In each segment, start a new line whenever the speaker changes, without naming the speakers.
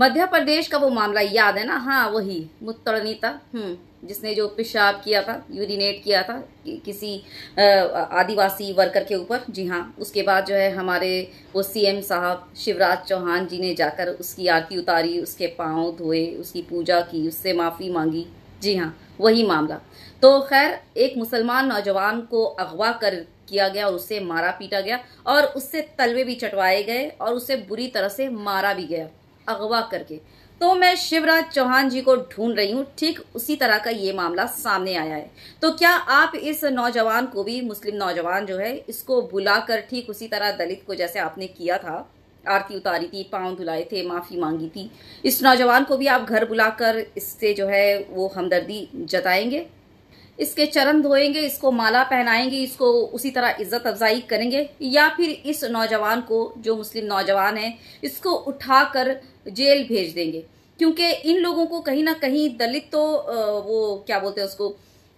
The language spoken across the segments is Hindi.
मध्य प्रदेश का वो मामला याद है ना हाँ वही मुत्तरनीता हम्म जिसने जो पेशाब किया था यूरिनेट किया था कि, किसी आदिवासी वर्कर के ऊपर जी हाँ उसके बाद जो है हमारे वो सीएम साहब शिवराज चौहान जी ने जाकर उसकी आरती उतारी उसके पाँव धोए उसकी पूजा की उससे माफ़ी मांगी जी हाँ वही मामला तो खैर एक मुसलमान नौजवान को अगवा कर किया गया और उससे मारा पीटा गया और उससे तलवे भी चटवाए गए और उसे बुरी तरह से मारा भी गया अगवा करके तो मैं शिवराज चौहान जी को ढूंढ रही हूँ ठीक उसी तरह का ये मामला सामने आया है तो क्या आप इस नौजवान को भी मुस्लिम नौजवान जो है इसको बुलाकर ठीक उसी तरह दलित को जैसे आपने किया था आरती उतारी थी पांव धुलाए थे माफ़ी मांगी थी इस नौजवान को भी आप घर बुलाकर इससे जो है वो हमदर्दी जताएंगे इसके चरण धोएंगे इसको माला पहनाएंगे इसको उसी तरह इज्जत अफजाई करेंगे या फिर इस नौजवान को जो मुस्लिम नौजवान है इसको उठाकर जेल भेज देंगे क्योंकि इन लोगों को कहीं ना कहीं दलित तो वो क्या बोलते हैं उसको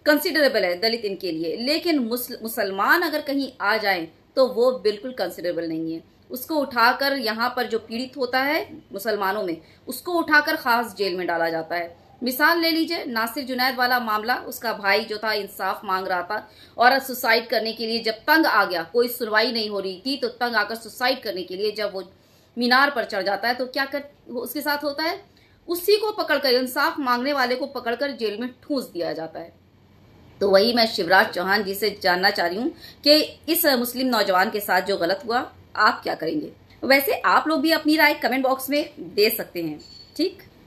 कंसिडरेबल है दलित इनके लिए लेकिन मुसलमान अगर कहीं आ जाए तो वो बिल्कुल कंसिडरेबल नहीं है उसको उठाकर यहाँ पर जो पीड़ित होता है मुसलमानों में उसको उठाकर खास जेल में डाला जाता है मिसाल ले लीजिए नासिर जुनैद वाला मामला उसका भाई जो था इंसाफ मांग रहा था और सुसाइड करने के लिए जब तंग आ गया कोई सुनवाई नहीं हो रही थी तो तंग आकर सुसाइड करने के लिए जब वो मीनार पर चढ़ जाता है तो क्या कर उसके साथ होता है उसी को पकड़कर इंसाफ मांगने वाले को पकड़कर जेल में ठूस दिया जाता है तो वही मैं शिवराज चौहान जी से जानना चाह रही हूँ कि इस मुस्लिम नौजवान के साथ जो गलत हुआ आप क्या करेंगे वैसे आप लोग भी अपनी राय कमेंट बॉक्स में दे सकते हैं ठीक